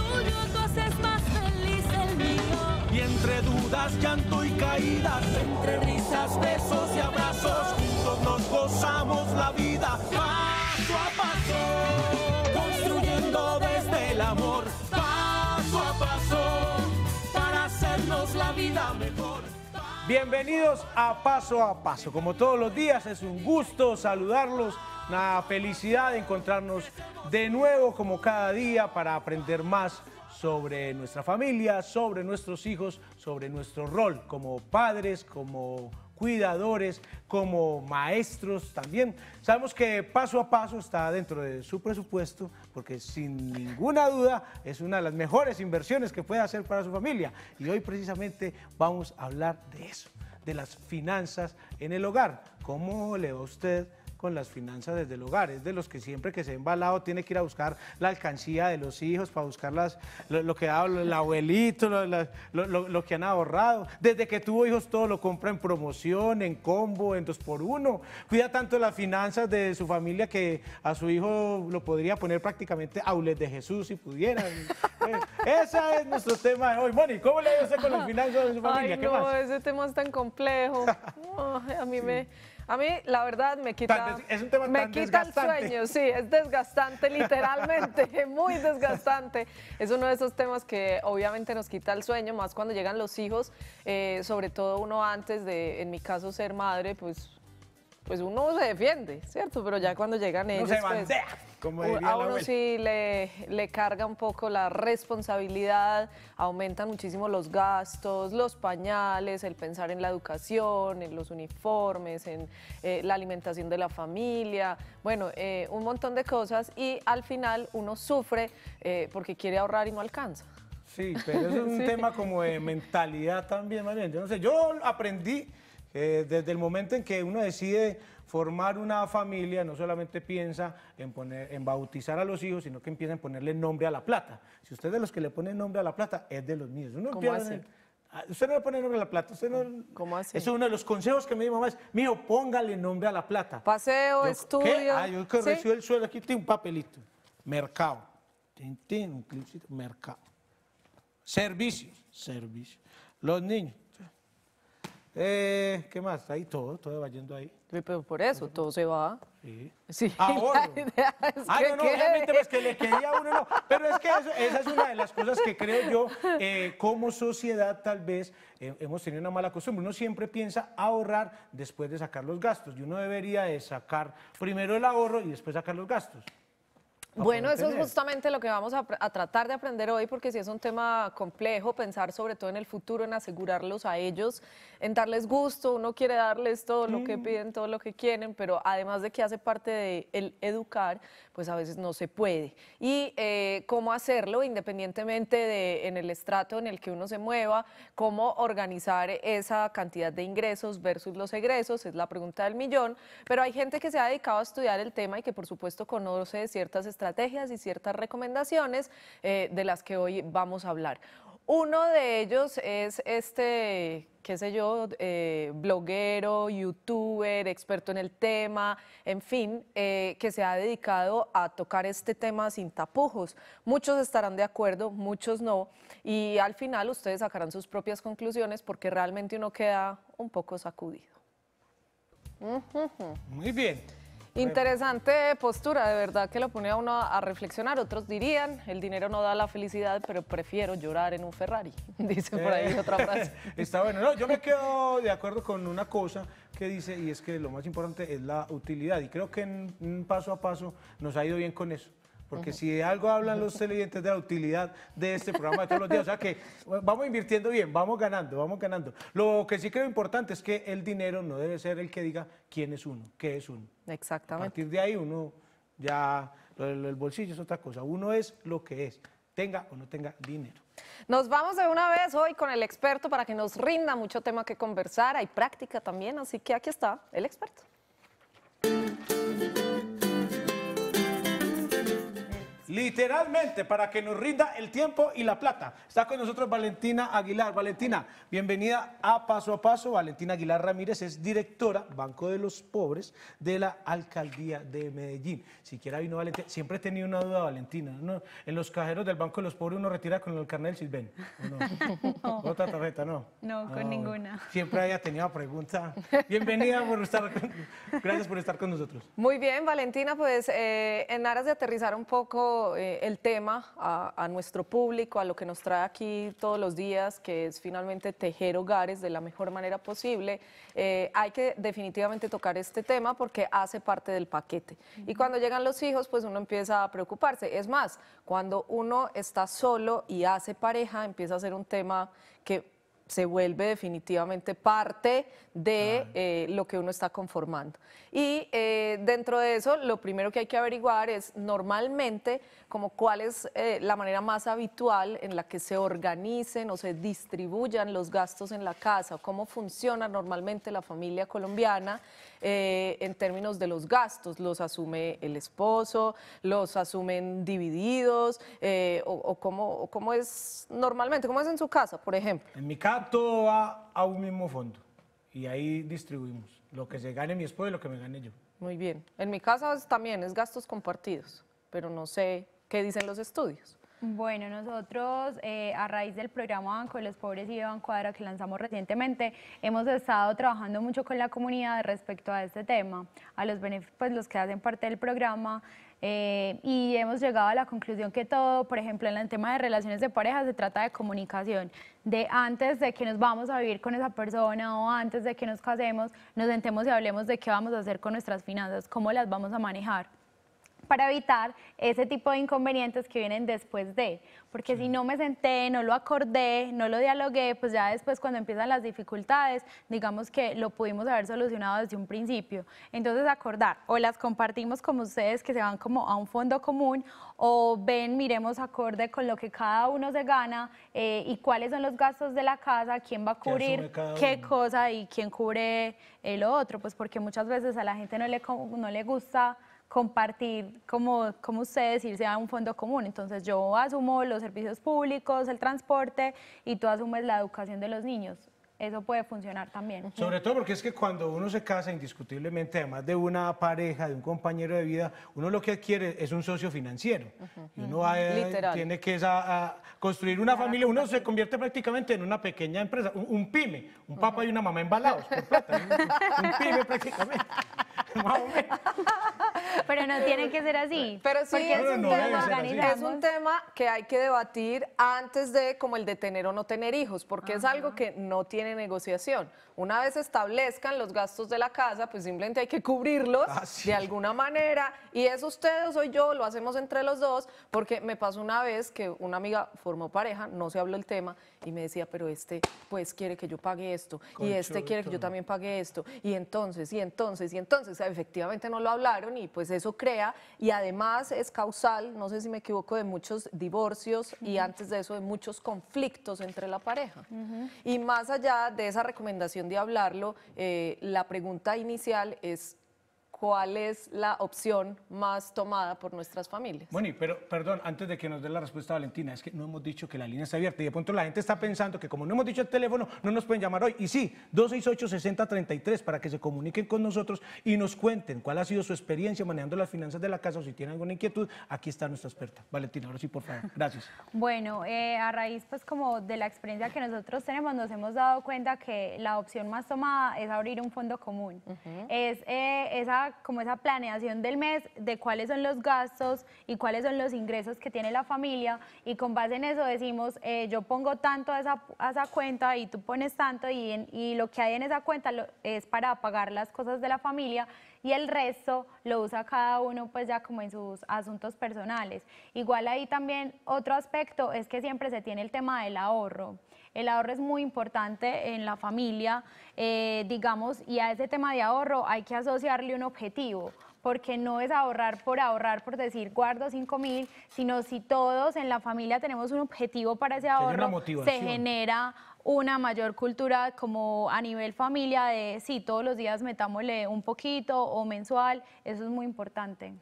tuyo tú más feliz el mío. Y entre dudas, llanto y caídas, entre risas, besos y abrazos, juntos nos gozamos la vida paso a paso. Bienvenidos a Paso a Paso. Como todos los días, es un gusto saludarlos, una felicidad de encontrarnos de nuevo como cada día para aprender más sobre nuestra familia, sobre nuestros hijos, sobre nuestro rol como padres, como cuidadores, como maestros también. Sabemos que paso a paso está dentro de su presupuesto, porque sin ninguna duda es una de las mejores inversiones que puede hacer para su familia. Y hoy precisamente vamos a hablar de eso, de las finanzas en el hogar. ¿Cómo le va a usted con las finanzas desde el hogar. Es de los que siempre que se ha embalado tiene que ir a buscar la alcancía de los hijos para buscar lo, que ha dado el abuelito, lo, que han ahorrado. Desde que tuvo hijos todo lo compra en promoción, en combo, en dos por uno. Cuida tanto las finanzas de su familia que a su hijo lo podría poner prácticamente aules de Jesús si pudiera. Eh, ese es nuestro tema de hoy. Moni, ¿cómo le ido usted con las finanzas de su familia? no, ese tema es tan complejo. a mí me a mí, la verdad, me quita, me quita el sueño, sí, es desgastante literalmente, muy desgastante. Es uno de esos temas que obviamente nos quita el sueño, más cuando llegan los hijos, eh, sobre todo uno antes de, en mi caso, ser madre, pues pues uno se defiende, ¿cierto? Pero ya cuando llegan ellos, se pues, como a uno sí le, le, carga un poco la responsabilidad, aumentan muchísimo los gastos, los pañales, el pensar en la educación, en los uniformes, en eh, la alimentación de la familia, bueno, eh, un montón de cosas y al final uno sufre eh, porque quiere ahorrar y no alcanza. Sí, pero es un tema como de mentalidad también, María. Yo no sé, yo aprendí eh, desde el momento en que uno decide formar una familia, no solamente piensa en, bautizar a los hijos, sino que empieza a ponerle nombre a la plata. Si usted de los que le ponen nombre a la plata, es de los míos. ¿Cómo ah, Usted no le pone nombre a la plata. ¿Cómo Eso es uno de los consejos que me dio mamá. Es, mío, póngale nombre a la plata. Paseo, estudio. Ah, yo que recibo el suelo aquí, tiene un papelito. Mercado. Tin, un clipcito. Mercado. Servicios. Servicios. Los niños. Eh, ¿Qué más? Ahí todo, todo va yendo ahí. pero por eso, ¿Todo, se va. Sí. sí Ahorro. ah, no, no, obviamente, pues que le quería uno, no. Pero es que esa es una de las cosas que creo yo, eh, como sociedad, tal vez eh, hemos tenido una mala costumbre. Uno siempre piensa ahorrar después de sacar los gastos. Y uno debería de sacar primero el ahorro y después sacar los gastos. Bueno, eso es justamente lo que vamos a, tratar de aprender hoy, porque si es un tema complejo, pensar sobre todo en el futuro, en asegurarlos a ellos, en darles gusto, uno quiere darles todo lo que piden, todo lo que quieren, pero además de que hace parte de educar, pues a veces no se puede. Y eh, cómo hacerlo, independientemente de en el estrato en el que uno se mueva, cómo organizar esa cantidad de ingresos versus los egresos, es la pregunta del millón, pero hay gente que se ha dedicado a estudiar el tema y que por supuesto conoce ciertas estrategias estrategias y ciertas recomendaciones eh, de las que hoy vamos a hablar. Uno de ellos es este, qué sé yo, eh, bloguero, youtuber, experto en el tema, en fin, eh, que se ha dedicado a tocar este tema sin tapujos. Muchos estarán de acuerdo, muchos no, y al final ustedes sacarán sus propias conclusiones porque realmente uno queda un poco sacudido. Muy bien. Interesante postura, de verdad que lo pone a uno a reflexionar. Otros dirían, el dinero no da la felicidad, pero prefiero llorar en un Ferrari, dice por ahí otra eh, frase. Está bueno, yo me quedo de acuerdo con una cosa que dice, y es que lo más importante es la utilidad, y creo que en, paso a paso nos ha ido bien con eso. Porque si algo hablan los televidentes de la utilidad de este programa de todos los días, o sea que vamos invirtiendo bien, vamos ganando, vamos ganando. Lo que sí creo importante es que el dinero no debe ser el que diga quién es uno, qué es uno. Exactamente. A partir de ahí uno ya, el bolsillo es otra cosa, uno es lo que es, tenga o no tenga dinero. Nos vamos de una vez hoy con el experto para que nos rinda mucho tema que conversar, hay práctica también, así que aquí está el experto. Literalmente, para que nos rinda el tiempo y la plata. Está con nosotros Valentina Aguilar. Valentina, bienvenida a Paso a Paso. Valentina Aguilar Ramírez es directora, Banco de los Pobres, de la Alcaldía de Medellín. Siquiera vino Valentina. Siempre he tenido una duda, Valentina. ¿no? En los cajeros del Banco de los Pobres uno retira con el carnet del Silven. No? ¿Otra tarjeta? No. No, con ah, ninguna. Siempre haya tenido pregunta. Bienvenida por estar Gracias por estar con nosotros. Muy bien, Valentina. Pues eh, en aras de aterrizar un poco eh, el tema a, nuestro público, a lo que nos trae aquí todos los días, que es finalmente tejer hogares de la mejor manera posible, eh, hay que definitivamente tocar este tema porque hace parte del paquete. Y cuando llegan los hijos, pues uno empieza a preocuparse. Es más, cuando uno está solo y hace pareja, empieza a ser un tema que se vuelve definitivamente parte de eh, lo que uno está conformando. Y eh, dentro de eso, lo primero que hay que averiguar es normalmente como cuál es eh, la manera más habitual en la que se organicen o se distribuyan los gastos en la casa, cómo funciona normalmente la familia colombiana en términos de los gastos. ¿Los asume el esposo? ¿Los asumen divididos? O, cómo, cómo, es normalmente? ¿Cómo es en su casa, por ejemplo? En mi casa todo va a un mismo fondo y ahí distribuimos lo que se gane mi esposa y lo que me gane yo. Muy bien. En mi casa también es gastos compartidos, pero no sé qué dicen los estudios. Bueno, nosotros eh, a raíz del programa Banco de los Pobres y de Adra que lanzamos recientemente, hemos estado trabajando mucho con la comunidad respecto a este tema. A los, pues, los que hacen parte del programa eh, y hemos llegado a la conclusión que todo, por ejemplo, en el tema de relaciones de pareja se trata de comunicación, de antes de que nos vamos a vivir con esa persona o antes de que nos casemos, nos sentemos y hablemos de qué vamos a hacer con nuestras finanzas, cómo las vamos a manejar para evitar ese tipo de inconvenientes que vienen después de. Porque si no me senté, no lo acordé, no lo dialogué, pues ya después cuando empiezan las dificultades, digamos que lo pudimos haber solucionado desde un principio. Entonces acordar, o las compartimos como ustedes que se van como a un fondo común, o ven, miremos acorde con lo que cada uno se gana eh, y cuáles son los gastos de la casa, quién va a cubrir qué cosa y quién cubre el otro, pues porque muchas veces a la gente no le, no le gusta compartir, como, como ustedes irse sea un fondo común. Entonces yo asumo los servicios públicos, el transporte y tú asumes la educación de los niños. Eso puede funcionar también. Sobre todo porque es que cuando uno se casa, indiscutiblemente, además de una pareja, de un compañero de vida, uno lo que adquiere es un socio financiero. y uno eh, tiene que construir una familia, uno se convierte prácticamente en una pequeña empresa, un, pyme, un papá y una mamá embalados, por plata, un pyme prácticamente. Pero no tiene que ser así. Pero es, un tema, que hay que debatir antes de como el de tener o no tener hijos, porque es algo que no tiene negociación. Una vez establezcan los gastos de la casa, pues simplemente hay que cubrirlos ah, de alguna manera. Y eso ustedes o soy yo, lo hacemos entre los dos, porque me pasó una vez que una amiga formó pareja, no se habló el tema, y me decía, pero este pues quiere que yo pague esto, y este quiere que yo también pague esto, y entonces, y entonces, y entonces, efectivamente no lo hablaron y pues eso crea, y además es causal, no sé si me equivoco, de muchos divorcios y antes de eso de muchos conflictos entre la pareja. Y más allá de esa recomendación de hablarlo, eh, la pregunta inicial es cuál es la opción más tomada por nuestras familias. Bueno, pero perdón, antes de que nos dé la respuesta Valentina, es que no hemos dicho que la línea está abierta y de pronto la gente está pensando que como no hemos dicho el teléfono, no nos pueden llamar hoy. Y sí, 268-6033 para que se comuniquen con nosotros y nos cuenten cuál ha sido su experiencia manejando las finanzas de la casa o si tienen alguna inquietud, aquí está nuestra experta. Valentina, ahora sí, por favor. Gracias. Bueno, eh, a raíz pues como de la experiencia que nosotros tenemos, nos hemos dado cuenta que la opción más tomada es abrir un fondo común. Es eh, esa como esa planeación del mes de cuáles son los gastos y cuáles son los ingresos que tiene la familia y con base en eso decimos, eh, yo pongo tanto a esa, cuenta y tú pones tanto y, y lo que hay en esa cuenta es para pagar las cosas de la familia y el resto lo usa cada uno pues ya como en sus asuntos personales. Igual ahí también otro aspecto es que siempre se tiene el tema del ahorro. El ahorro es muy importante en la familia, eh, digamos, y a ese tema de ahorro hay que asociarle un objetivo porque no es ahorrar por ahorrar, por decir guardo 5 mil, sino si todos en la familia tenemos un objetivo para ese ahorro, se genera una mayor cultura como a nivel familia de si todos los días metámosle un poquito o mensual, eso es muy importante.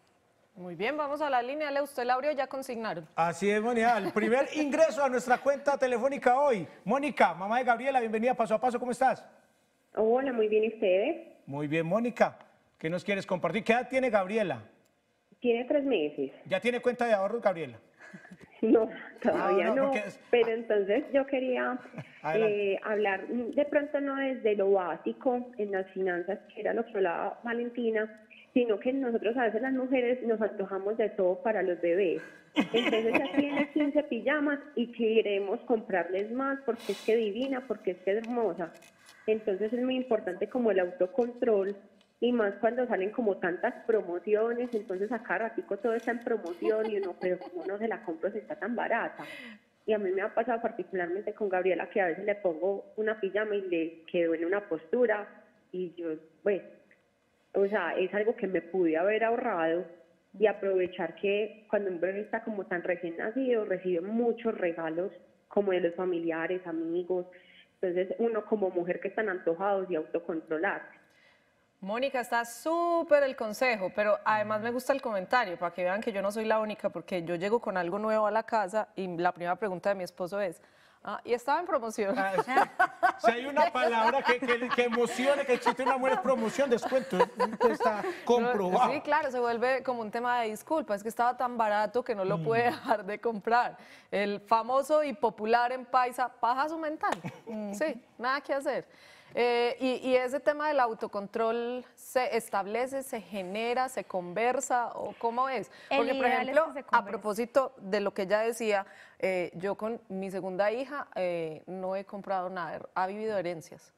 Muy bien, vamos a la línea. la usted Laurio ya consignaron. Así es, Mónica. El primer ingreso a nuestra cuenta telefónica hoy. Mónica, mamá de Gabriela, bienvenida paso a paso. ¿Cómo estás? Hola, muy bien. ¿Y ustedes? Muy bien, Mónica. ¿Qué nos quieres compartir? ¿Qué edad tiene Gabriela? Tiene tres meses. ¿Ya tiene cuenta de ahorro, Gabriela? No, todavía ah, no. Pero entonces yo quería eh, hablar de pronto no desde lo básico en las finanzas, que era lo otro lado, Valentina, sino que nosotros a veces las mujeres nos antojamos de todo para los bebés. Entonces en las 15 pijamas y queremos comprarles más porque es que divina, porque es que hermosa. Entonces es muy importante como el autocontrol y más cuando salen como tantas promociones, entonces acá ratico todo está en promoción y uno, pero como no se la compro si está tan barata? Y a mí me ha pasado particularmente con Gabriela que a veces le pongo una pijama y le quedo en una postura y yo, pues, o sea, es algo que me pude haber ahorrado y aprovechar que cuando un bebé está como tan recién nacido, recibe muchos regalos como de los familiares, amigos. Entonces uno como mujer que están antojados y autocontrolarse. Mónica, está súper el consejo, pero además me gusta el comentario para que vean que yo no soy la única, porque yo llego con algo nuevo a la casa y la primera pregunta de mi esposo es, Ah, y estaba en promoción. Ah, si hay una palabra que, que, que emocione, que existe una buena promoción, descuento, está comprobado. sí, claro, se vuelve como un tema de disculpa, es que estaba tan barato que no lo puede mm. dejar de comprar. El famoso y popular en Paisa, paja su mental. Sí, nada que hacer. Eh, y, ese tema del autocontrol se establece, se genera, se conversa o cómo es? Porque, por ejemplo, a propósito de lo que ya decía, eh, yo con mi segunda hija eh, no he comprado nada, ha vivido herencias.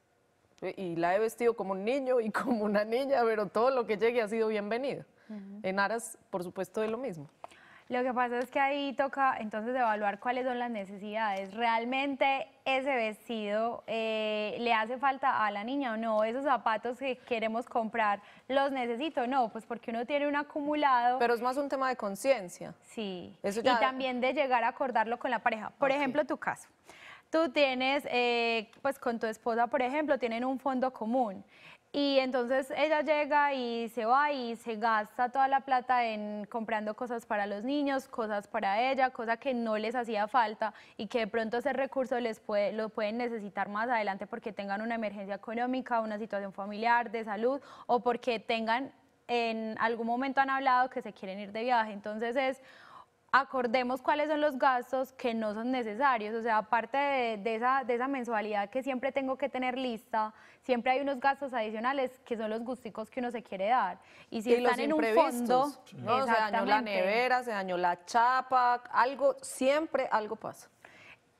Y la he vestido como un niño y como una niña, pero todo lo que llegue ha sido bienvenido. En aras, por supuesto, de lo mismo. Lo que pasa es que ahí toca entonces evaluar cuáles son las necesidades. ¿Realmente ese vestido eh, le hace falta a la niña o no? ¿Esos zapatos que queremos comprar los necesito? o No, pues porque uno tiene un acumulado. Pero es más un tema de conciencia. Sí. Y también de llegar a acordarlo con la pareja. Por ejemplo, tu caso tú tienes, eh, pues con tu esposa, por ejemplo, tienen un fondo común. Y entonces ella llega y se va y se gasta toda la plata en comprando cosas para los niños, cosas para ella, cosas que no les hacía falta y que de pronto ese recurso les puede, lo pueden necesitar más adelante porque tengan una emergencia económica, una situación familiar, de salud o porque tengan en algún momento han hablado que se quieren ir de viaje. Entonces es acordemos cuáles son los gastos que no son necesarios, o sea, aparte de, esa, mensualidad que siempre tengo que tener lista, siempre hay unos gastos adicionales que son los gusticos que uno se quiere dar. Y si están en un fondo, se dañó la nevera, se dañó la chapa, algo, siempre algo pasa.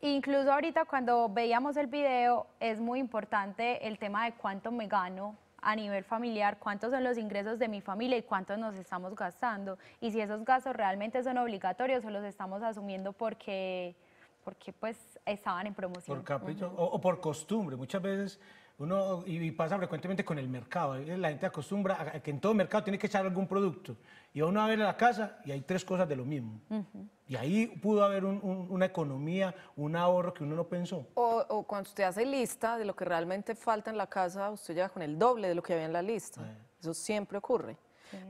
Incluso ahorita cuando veíamos el video es muy importante el tema de cuánto me gano a nivel familiar, cuántos son los ingresos de mi familia y cuántos nos estamos gastando. Y si esos gastos realmente son obligatorios o los estamos asumiendo porque, porque pues estaban en promoción. Por capricho o, por costumbre. Muchas veces uno, y pasa frecuentemente con el mercado, la gente acostumbra que en todo mercado tiene que echar algún producto. Y uno va a ver a la casa y hay tres cosas de lo mismo. Y ahí pudo haber una economía, un ahorro que uno no pensó. O, cuando usted hace lista de lo que realmente falta en la casa, usted llega con el doble de lo que había en la lista. Eso siempre ocurre.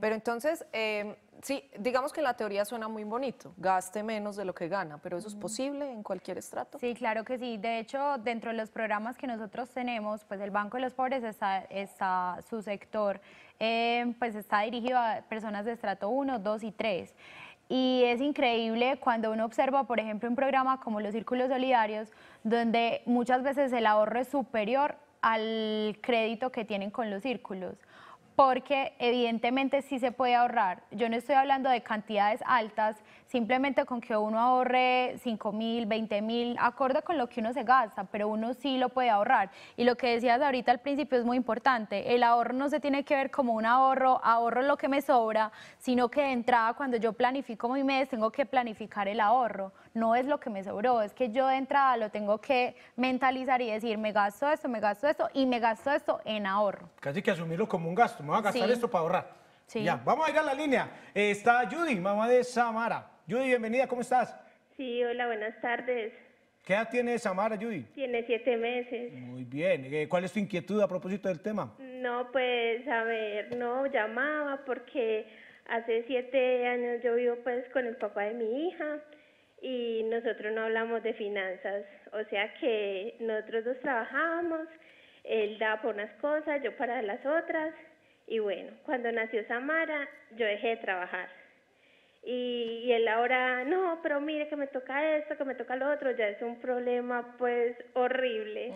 Pero entonces, em, sí, digamos que la teoría suena muy bonito, gaste menos de lo que gana, pero eso es posible en cualquier estrato. Sí, claro que sí. De hecho, dentro de los programas que nosotros tenemos, pues el Banco de los Pobres está, está su sector, em, pues está dirigido a personas de estrato 1, 2 y 3. Y es increíble cuando uno observa, por ejemplo, un programa como los Círculos Solidarios, donde muchas veces el ahorro es superior al crédito que tienen con los círculos porque evidentemente sí se puede ahorrar. Yo no estoy hablando de cantidades altas, simplemente con que uno ahorre 5 mil, 20 mil, acorde con lo que uno se gasta, pero uno sí lo puede ahorrar. Y lo que decías ahorita al principio es muy importante, el ahorro no se tiene que ver como un ahorro, ahorro lo que me sobra, sino que de entrada cuando yo planifico mi mes tengo que planificar el ahorro, no es lo que me sobró, es que yo de entrada lo tengo que mentalizar y decir, me gasto esto, me gasto esto y me gasto esto en ahorro. Casi que asumirlo como un gasto, me voy a gastar esto para ahorrar. Ya, vamos a ir a la línea. Eh, está Judy, mamá de Samara. Judy, bienvenida, ¿cómo estás? Sí, hola, buenas tardes. ¿Qué edad tiene Samara, Judy? Tiene siete meses. Muy bien. Eh, ¿Cuál es tu inquietud a propósito del tema? No, pues, a ver, no, llamaba porque hace siete años yo vivo pues con el papá de mi hija y nosotros no hablamos de finanzas, o sea que nosotros dos trabajábamos, él daba por unas cosas, yo para las otras, y bueno, cuando nació Samara, yo dejé de trabajar. Y, él ahora, no, pero mire que me toca esto, que me toca lo otro, ya es un problema pues horrible.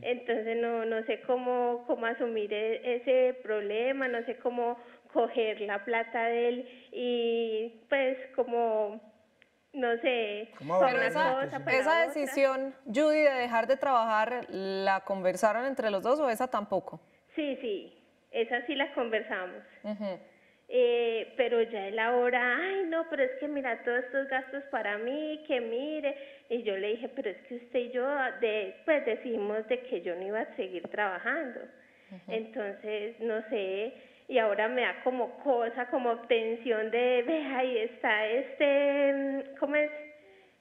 Entonces no, no sé cómo, cómo asumir e, ese problema, no sé cómo coger la plata de él y pues como no sé. esa, decisión, Judy, de dejar de trabajar, ¿la conversaron entre los dos o esa tampoco? Sí, sí, esa sí la conversamos. Eh, pero ya en la hora, ay no, pero es que mira todos estos gastos para mí, que mire. Y yo le dije, pero es que usted y yo de, pues decidimos de que yo no iba a seguir trabajando. Entonces, no sé, y ahora me da como cosa, como obtención de, ve, ahí está este, mm, ¿cómo es?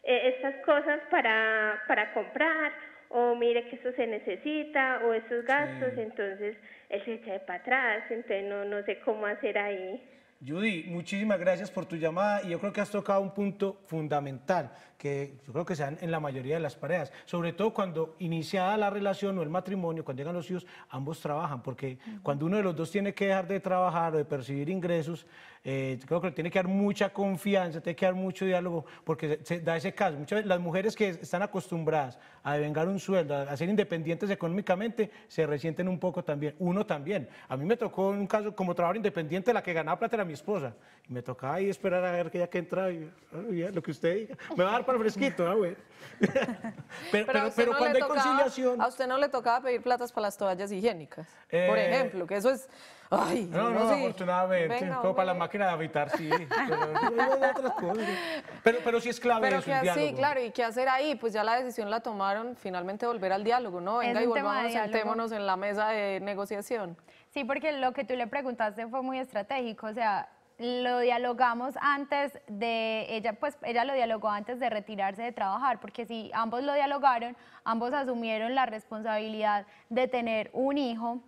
E, estas cosas para, para comprar, o mire que eso se necesita, o esos gastos, entonces él se echa de para atrás, entonces no, no sé cómo hacer ahí. Judy, muchísimas gracias por tu llamada y yo creo que has tocado un punto fundamental que yo creo que se dan en la mayoría de las parejas, sobre todo cuando iniciada la relación o el matrimonio, cuando llegan los hijos, ambos trabajan, porque cuando uno de los dos tiene que dejar de trabajar o de percibir ingresos, eh, creo que tiene que dar mucha confianza, tiene que dar mucho diálogo, porque se, da ese caso. Muchas veces las mujeres que están acostumbradas a devengar un sueldo, a ser independientes económicamente, se resienten un poco también. Uno también. A mí me tocó un caso como trabajador independiente, la que ganaba plata era mi esposa. Y me tocaba ahí esperar a ver que ella que entraba y ah, lo que usted diga. Me va a dar para fresquito, ah, güey. pero, cuando hay conciliación. A usted no le tocaba pedir platas para las toallas higiénicas, por eh, ejemplo, que eso es. no, no, no afortunadamente. como para la máquina de habitar, sí. pero, pero, sí es clave. Pero diálogo. Sí, claro, y qué hacer ahí. Pues ya la decisión la tomaron, finalmente volver al diálogo, ¿no? Venga y volvamos, sentémonos en la mesa de negociación. Sí, porque lo que tú le preguntaste fue muy estratégico, o sea, lo dialogamos antes de ella, pues ella lo dialogó antes de retirarse de trabajar, porque si ambos lo dialogaron, ambos asumieron la responsabilidad de tener un hijo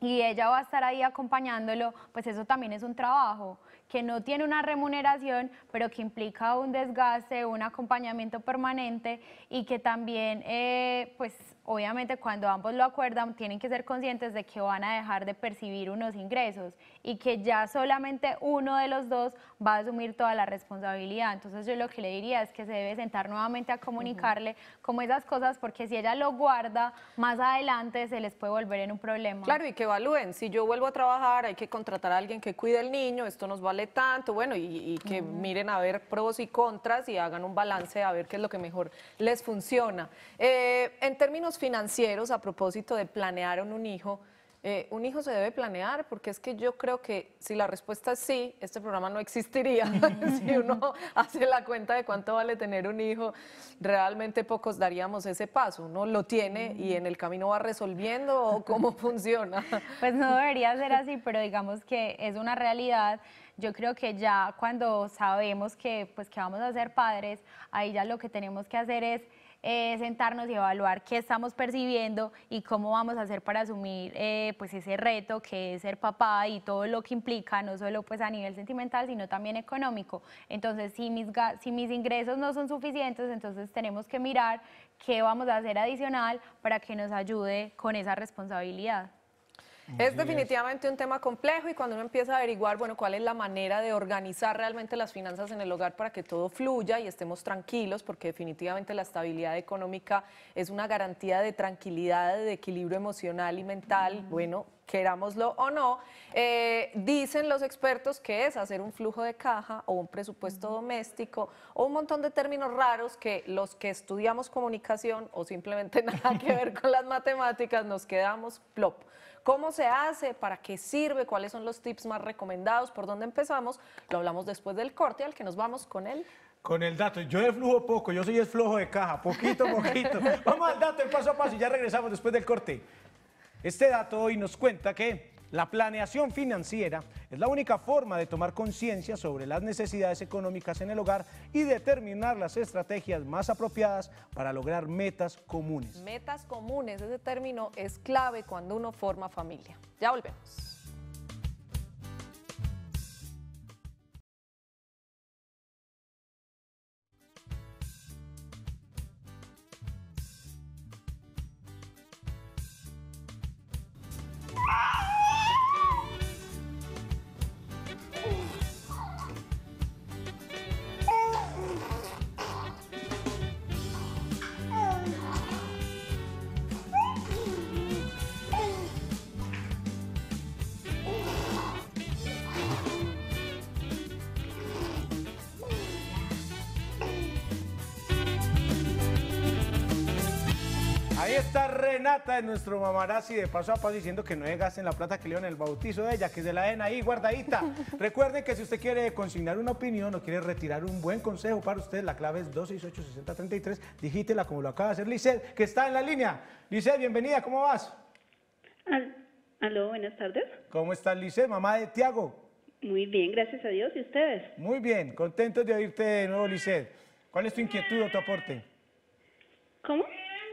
y ella va a estar ahí acompañándolo, pues eso también es un trabajo que no tiene una remuneración, pero que implica un desgaste, un acompañamiento permanente y que también, eh, pues obviamente cuando ambos lo acuerdan tienen que ser conscientes de que van a dejar de percibir unos ingresos y que ya solamente uno de los dos va a asumir toda la responsabilidad. Entonces yo lo que le diría es que se debe sentar nuevamente a comunicarle como esas cosas porque si ella lo guarda, más adelante se les puede volver en un problema. Claro, y que evalúen, si yo vuelvo a trabajar hay que contratar a alguien que cuide al niño, esto nos vale tanto, bueno, y, que miren a ver pros y contras y hagan un balance a ver qué es lo que mejor les funciona. Eh, en términos financieros, a propósito de planear un hijo, eh, un hijo se debe planear, porque es que yo creo que si la respuesta es sí, este programa no existiría. si uno hace la cuenta de cuánto vale tener un hijo, realmente pocos daríamos ese paso. Uno lo tiene y en el camino va resolviendo o cómo funciona. Pues no debería ser así, pero digamos que es una realidad yo creo que ya cuando sabemos que, pues, que vamos a ser padres, ahí ya lo que tenemos que hacer es eh, sentarnos y evaluar qué estamos percibiendo y cómo vamos a hacer para asumir eh, pues ese reto que es ser papá y todo lo que implica, no solo pues a nivel sentimental, sino también económico. Entonces, si mis ingresos no son suficientes, entonces tenemos que mirar qué vamos a hacer adicional para que nos ayude con esa responsabilidad. Es definitivamente un tema complejo y cuando uno empieza a averiguar, bueno, cuál es la manera de organizar realmente las finanzas en el hogar para que todo fluya y estemos tranquilos, porque definitivamente la estabilidad económica es una garantía de tranquilidad, de equilibrio emocional y mental. Bueno, querámoslo o no, eh, dicen los expertos que es hacer un flujo de caja o un presupuesto doméstico o un montón de términos raros que los que estudiamos comunicación o simplemente nada que ver con las matemáticas nos quedamos plop cómo se hace, para qué sirve, cuáles son los tips más recomendados, por dónde empezamos, lo hablamos después del corte al que nos vamos con él. Con el dato, yo de flujo poco, yo soy el flojo de caja, poquito, poquito. vamos al dato, el paso a paso y ya regresamos después del corte. Este dato hoy nos cuenta que la planeación financiera es la única forma de tomar conciencia sobre las necesidades económicas en el hogar y determinar las estrategias más apropiadas para lograr metas comunes. Metas comunes, ese término es clave cuando uno forma familia. Ya volvemos. está Renata de nuestro mamarazzi de paso a paso diciendo que no gasten la plata que le en el bautizo de ella, que es de la den ahí guardadita. Recuerden que si usted quiere consignar una opinión o quiere retirar un buen consejo para usted, la clave es 268-6033. Digítela como lo acaba de hacer Lisset, que está en la línea. Lisset, bienvenida, ¿cómo vas? Aló, buenas tardes. ¿Cómo estás, Lisset, mamá de Tiago? Muy bien, gracias a Dios. ¿Y ustedes? Muy bien, contentos de oírte de nuevo, Lisset. ¿Cuál es tu inquietud o tu aporte? ¿Cómo?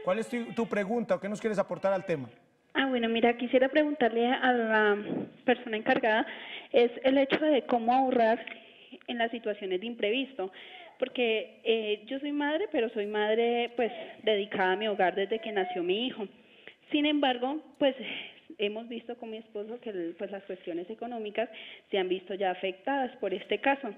¿Cuál es tu, pregunta o qué nos quieres aportar al tema? Ah, bueno, mira, quisiera preguntarle a la persona encargada es el hecho de cómo ahorrar en las situaciones de imprevisto, porque eh, yo soy madre, pero soy madre pues dedicada a mi hogar desde que nació mi hijo. Sin embargo, pues hemos visto con mi esposo que pues las cuestiones económicas se han visto ya afectadas por este caso.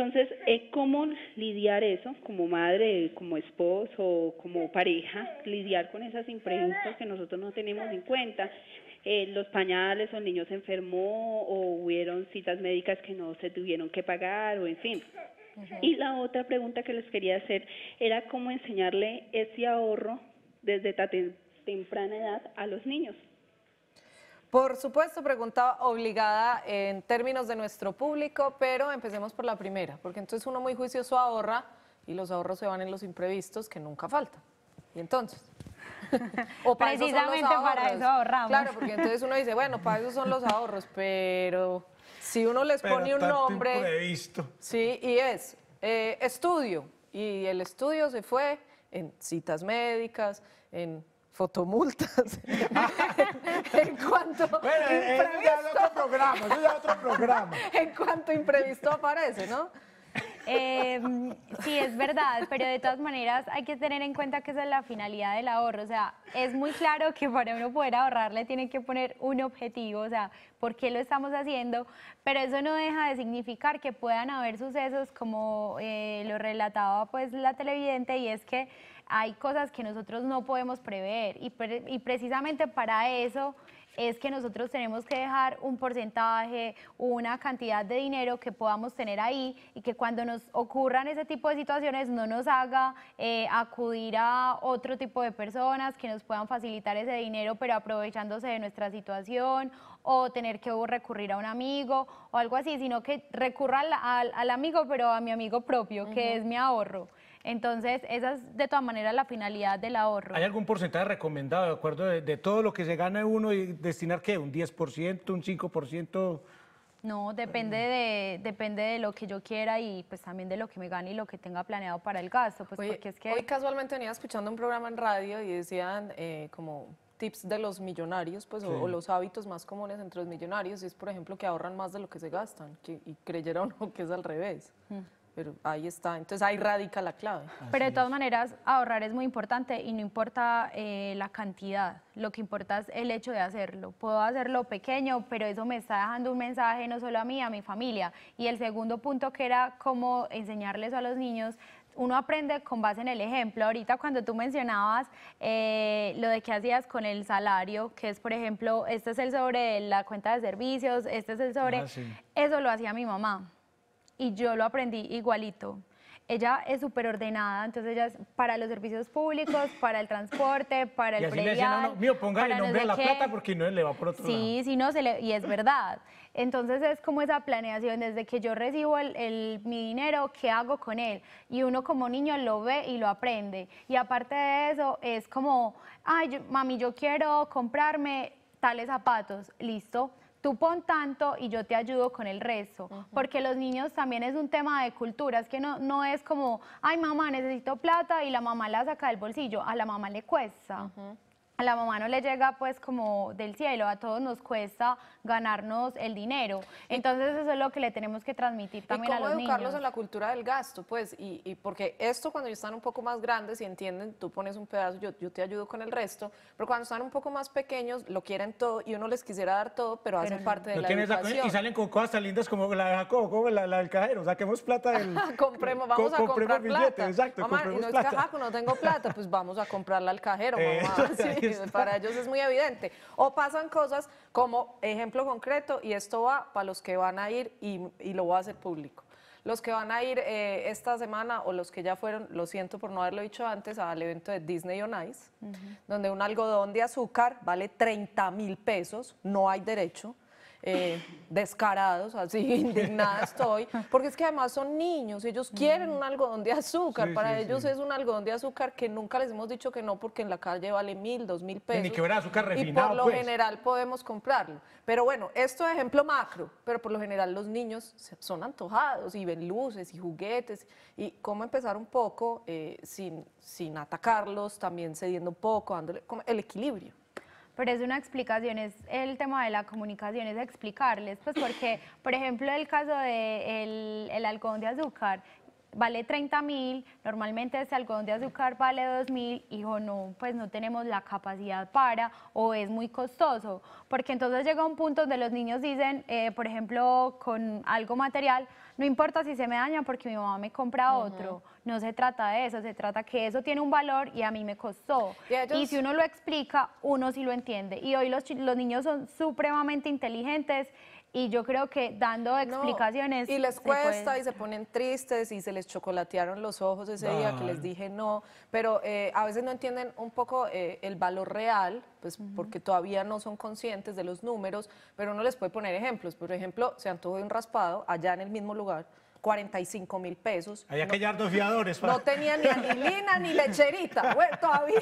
Entonces, ¿cómo lidiar eso como madre, como esposo, como pareja? Lidiar con esas imprevistos que nosotros no tenemos en cuenta. Eh, los pañales o el niño se enfermó o hubieron citas médicas que no se tuvieron que pagar o en fin. Y la otra pregunta que les quería hacer era cómo enseñarle ese ahorro desde tan temprana edad a los niños. Por supuesto, pregunta obligada en términos de nuestro público, pero empecemos por la primera, porque entonces uno muy juicioso ahorra y los ahorros se van en los imprevistos que nunca faltan. Y entonces. o Precisamente para eso ahorramos. Claro, porque entonces uno dice, bueno, para eso son los ahorros, pero si uno les pone un nombre. Imprevisto. Sí, y es eh, estudio. Y el estudio se fue en citas médicas, en fotomultas. en cuanto imprevisto. en cuanto imprevisto aparece, ¿no? Em, sí, es verdad, pero de todas maneras hay que tener en cuenta que esa es la finalidad del ahorro. O sea, es muy claro que para uno poder ahorrar le que poner un objetivo, o sea, por qué lo estamos haciendo, pero eso no deja de significar que puedan haber sucesos como eh, lo relataba pues la televidente y es que hay cosas que nosotros no podemos prever y, precisamente para eso es que nosotros tenemos que dejar un porcentaje, una cantidad de dinero que podamos tener ahí y que cuando nos ocurran ese tipo de situaciones no nos haga eh, acudir a otro tipo de personas que nos puedan facilitar ese dinero, pero aprovechándose de nuestra situación o tener que recurrir a un amigo o algo así, sino que recurra al, amigo, pero a mi amigo propio, que es mi ahorro. Entonces, esa es de todas maneras la finalidad del ahorro. ¿Hay algún porcentaje recomendado, de acuerdo, de, todo lo que se gana uno y destinar qué? ¿Un 10%, un 5%? No, depende mm. de, depende de lo que yo quiera y pues también de lo que me gane y lo que tenga planeado para el gasto. Pues, porque es que... Hoy casualmente venía escuchando un programa en radio y decían eh, como tips de los millonarios, pues, o, los hábitos más comunes entre los millonarios, y es, por ejemplo, que ahorran más de lo que se gastan, y creyeron que es al revés. Mm pero ahí está. Entonces ahí radica la clave. pero de todas maneras, ahorrar es muy importante y no importa eh, la cantidad, lo que importa es el hecho de hacerlo. Puedo hacerlo pequeño, pero eso me está dejando un mensaje no solo a mí, a mi familia. Y el segundo punto que era cómo enseñarles a los niños uno aprende con base en el ejemplo. Ahorita cuando tú mencionabas eh, lo de qué hacías con el salario, que es, por ejemplo, este es el sobre la cuenta de servicios, este es el sobre... Ah, eso lo hacía mi mamá y yo lo aprendí igualito. Ella es súper ordenada, entonces ella es para los servicios públicos, para el transporte, para el y así le decían a mío, ponga el nombre a la plata porque no le va por otro Sí, sí, no, se le, y es verdad. Entonces es como esa planeación, desde que yo recibo el, mi dinero, ¿qué hago con él? Y uno como niño lo ve y lo aprende. Y aparte de eso, es como, ay, mami, yo quiero comprarme tales zapatos, listo tú pon tanto y yo te ayudo con el resto. Porque los niños también es un tema de cultura, es que no, no es como, ay mamá, necesito plata y la mamá la saca del bolsillo, a la mamá le cuesta a la mamá no le llega pues como del cielo, a todos nos cuesta ganarnos el dinero. Entonces eso es lo que le tenemos que transmitir también ¿Y cómo educarlos en la cultura del gasto, pues, y, y porque esto cuando ya están un poco más grandes y entienden, tú pones un pedazo, yo, yo, te ayudo con el resto, pero cuando están un poco más pequeños lo quieren todo y uno les quisiera dar todo, pero, hacen parte de la educación. y salen con cosas tan lindas como la, como la, del cajero, saquemos plata del... Ah, compremos, vamos a comprar plata. exacto, mamá, no es pues no tengo plata, pues vamos a comprarla al cajero, eh, mamá. sí. para ellos es muy evidente. O pasan cosas como ejemplo concreto, y esto va para los que van a ir y, lo voy a hacer público. Los que van a ir eh, esta semana o los que ya fueron, lo siento por no haberlo dicho antes, al evento de Disney on Ice, donde un algodón de azúcar vale 30 mil pesos, no hay derecho eh, descarados, así indignada estoy, porque es que además son niños, ellos quieren un algodón de azúcar, para ellos es un algodón de azúcar que nunca les hemos dicho que no, porque en la calle vale mil, dos mil pesos. Ni que hubiera azúcar refinado. Y por lo pues. general podemos comprarlo. Pero bueno, esto es ejemplo macro, pero por lo general los niños son antojados y ven luces y juguetes, y cómo empezar un poco eh, sin, sin atacarlos, también cediendo un poco, dándole como el equilibrio pero es una explicación, es el tema de la comunicación, es explicarles, pues porque, por ejemplo, el caso del de el algodón de azúcar, vale 30 mil, normalmente este algodón de azúcar vale 2 mil, hijo, no, pues no tenemos la capacidad para o es muy costoso, porque entonces llega un punto donde los niños dicen, eh, por ejemplo, con algo material, no importa si se me daña porque mi mamá me compra otro, no se trata de eso, se trata que eso tiene un valor y a mí me costó. y si uno lo explica, uno sí lo entiende. Y hoy los, los niños son supremamente inteligentes y yo creo que dando explicaciones... y les cuesta y se ponen tristes y se les chocolatearon los ojos ese día que les dije no, pero eh, a veces no entienden un poco eh, el valor real, pues porque todavía no son conscientes de los números, pero uno les puede poner ejemplos. Por ejemplo, se antojó de un raspado allá en el mismo lugar, 45 mil pesos. Había no, que dos fiadores. No tenía ni anilina ni lecherita, bueno, todavía.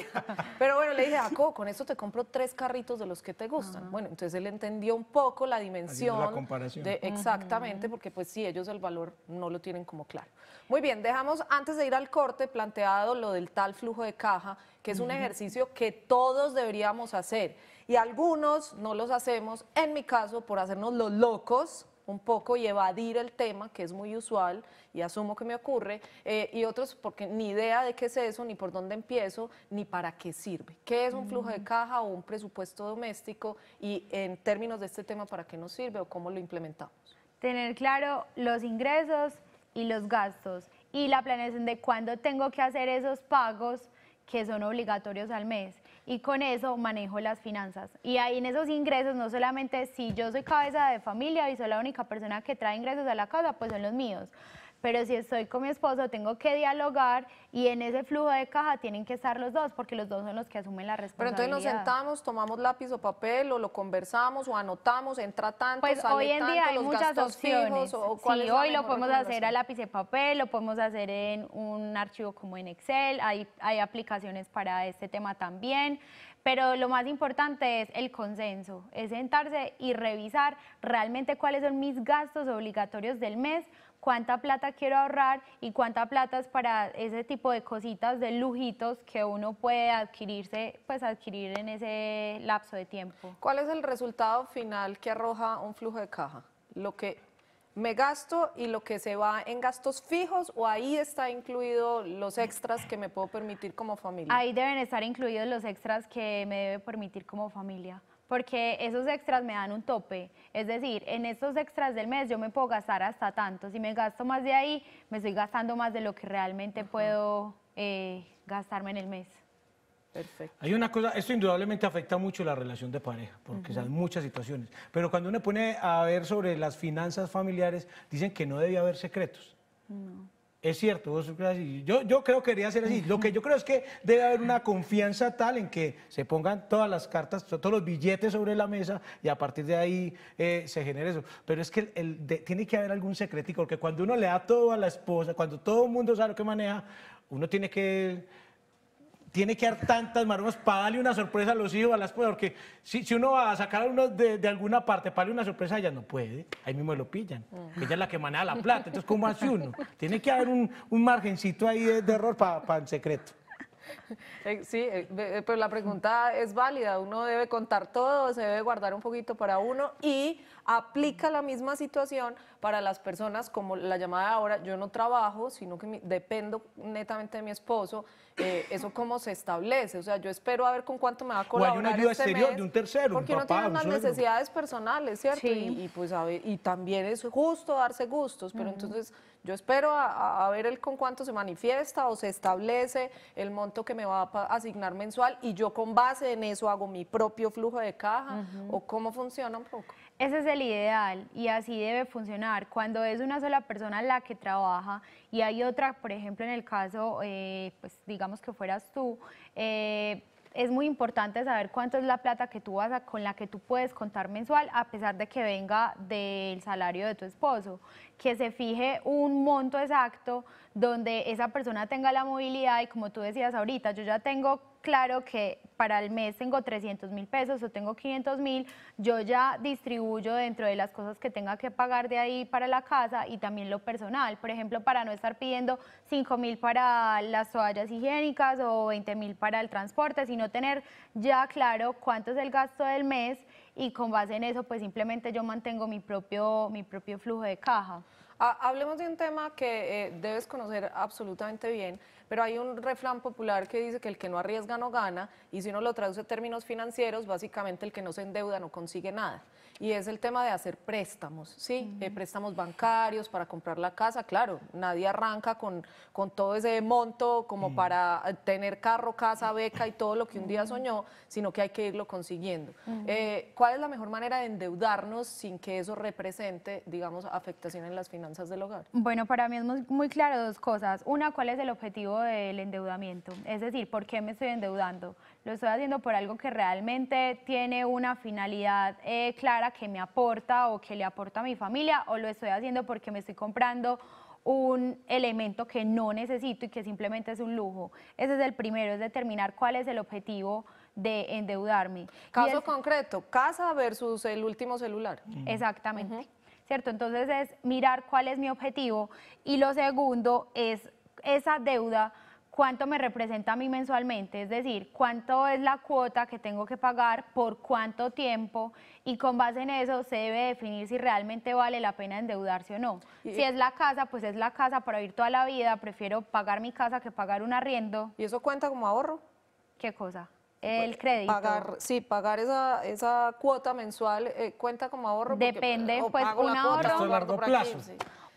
Pero bueno, le dije, Jaco, con esto te compro tres carritos de los que te gustan. Bueno, entonces él entendió un poco la dimensión. La comparación. De, exactamente, porque pues sí, ellos el valor no lo tienen como claro. Muy bien, dejamos antes de ir al corte planteado lo del tal flujo de caja, que es un ejercicio que todos deberíamos hacer. Y algunos no los hacemos, en mi caso, por hacernos los locos un poco y evadir el tema, que es muy usual y asumo que me ocurre, eh, y otros porque ni idea de qué es eso, ni por dónde empiezo, ni para qué sirve. ¿Qué es un flujo de caja o un presupuesto doméstico y en términos de este tema, para qué nos sirve o cómo lo implementamos? Tener claro los ingresos y los gastos y la planeación de cuándo tengo que hacer esos pagos que son obligatorios al mes y con eso manejo las finanzas. Y ahí en esos ingresos, no solamente si yo soy cabeza de familia y soy la única persona que trae ingresos a la casa, pues son los míos pero si estoy con mi esposo tengo que dialogar y en ese flujo de caja tienen que estar los dos porque los dos son los que asumen la responsabilidad. Pero entonces nos sentamos, tomamos lápiz o papel o lo conversamos o anotamos, entra tanto, pues hoy en día hay muchas opciones. sí, hoy lo podemos hacer a lápiz y papel, lo podemos hacer en un archivo como en Excel, hay, hay aplicaciones para este tema también pero lo más importante es el consenso, es sentarse y revisar realmente cuáles son mis gastos obligatorios del mes cuánta plata quiero ahorrar y cuánta plata es para ese tipo de cositas, de lujitos que uno puede adquirirse, pues adquirir en ese lapso de tiempo. ¿Cuál es el resultado final que arroja un flujo de caja? Lo que me gasto y lo que se va en gastos fijos o ahí está incluido los extras que me puedo permitir como familia. Ahí deben estar incluidos los extras que me debe permitir como familia porque esos extras me dan un tope. Es decir, en esos extras del mes yo me puedo gastar hasta tanto. Si me gasto más de ahí, me estoy gastando más de lo que realmente puedo eh, gastarme en el mes. Perfecto. Hay una cosa, esto indudablemente afecta mucho la relación de pareja, porque hay muchas situaciones. Pero cuando uno pone a ver sobre las finanzas familiares, dicen que no debe haber secretos. No. Es cierto, Yo, yo creo que debería ser así. Lo que yo creo es que debe haber una confianza tal en que se pongan todas las cartas, todos los billetes sobre la mesa y a partir de ahí eh, se genere eso. Pero es que tiene que haber algún secreto porque cuando uno le da todo a la esposa, cuando todo el mundo sabe lo que maneja, uno tiene que tiene que haber tantas maromas para darle una sorpresa a los hijos, a las porque si, si uno va a sacar a uno de, alguna parte para darle una sorpresa, ella no puede, ahí mismo lo pillan. Mm. Ella es la que maneja la plata, entonces ¿cómo hace uno? Tiene que haber un, margencito ahí de, error para el secreto. Eh, sí, eh, eh, pero la pregunta es válida. Uno debe contar todo, se debe guardar un poquito para uno y aplica la misma situación para las personas como la llamada ahora. Yo no trabajo, sino que dependo netamente de mi esposo. ¿Eso cómo se establece? O sea, yo espero a ver con cuánto me va a colaborar. hay una ayuda este exterior mes, de un tercero. Porque un papá, tiene unas necesidades personales, ¿cierto? Sí. Y, pues, y también es justo darse gustos, pero entonces yo espero a, ver el con cuánto se manifiesta o se establece el monto que me va a asignar mensual y yo con base en eso hago mi propio flujo de caja o cómo funciona un poco. Ese es el ideal y así debe funcionar. Cuando es una sola persona la que trabaja y hay otra, por ejemplo, en el caso, eh, pues digamos que fueras tú, eh, es muy importante saber cuánto es la plata que tú vas con la que tú puedes contar mensual a pesar de que venga del salario de tu esposo que se fije un monto exacto donde esa persona tenga la movilidad y como tú decías ahorita, yo ya tengo claro que para el mes tengo 300 mil pesos o tengo 500 mil, yo ya distribuyo dentro de las cosas que tenga que pagar de ahí para la casa y también lo personal, por ejemplo, para no estar pidiendo 5 mil para las toallas higiénicas o 20 mil para el transporte, sino tener ya claro cuánto es el gasto del mes y con base en eso pues simplemente yo mantengo mi propio, flujo de caja. Hablemos de un tema que eh, debes conocer absolutamente bien, pero hay un refrán popular que dice que el que no arriesga no gana y si uno lo traduce a términos financieros, básicamente el que no se endeuda no consigue nada y es el tema de hacer préstamos, ¿sí? Eh, préstamos bancarios para comprar la casa, claro, nadie arranca con, con todo ese monto como para tener carro, casa, beca y todo lo que un día soñó, sino que hay que irlo consiguiendo. Eh, ¿Cuál es la mejor manera de endeudarnos sin que eso represente, digamos, afectación en las finanzas del hogar? Bueno, para mí es muy claro dos cosas. Una, ¿cuál es el objetivo del endeudamiento? Es decir, ¿por qué me estoy endeudando? lo estoy haciendo por algo que realmente tiene una finalidad eh, clara que me aporta o que le aporta a mi familia, o lo estoy haciendo porque me estoy comprando un elemento que no necesito y que simplemente es un lujo. Ese es el primero, es determinar cuál es el objetivo de endeudarme. Caso concreto, casa versus el último celular. Exactamente. ¿Cierto? Entonces es mirar cuál es mi objetivo y lo segundo es esa deuda cuánto me representa a mí mensualmente, es decir, cuánto es la cuota que tengo que pagar, por cuánto tiempo, y con base en eso se debe definir si realmente vale la pena endeudarse o no. si es la casa, pues es la casa para vivir toda la vida, prefiero pagar mi casa que pagar un arriendo. ¿Y eso cuenta como ahorro? ¿Qué cosa? Pues, El crédito. Pagar, sí, pagar esa, esa cuota mensual eh, cuenta como ahorro. Depende, pues un ahorro. a largo plazo.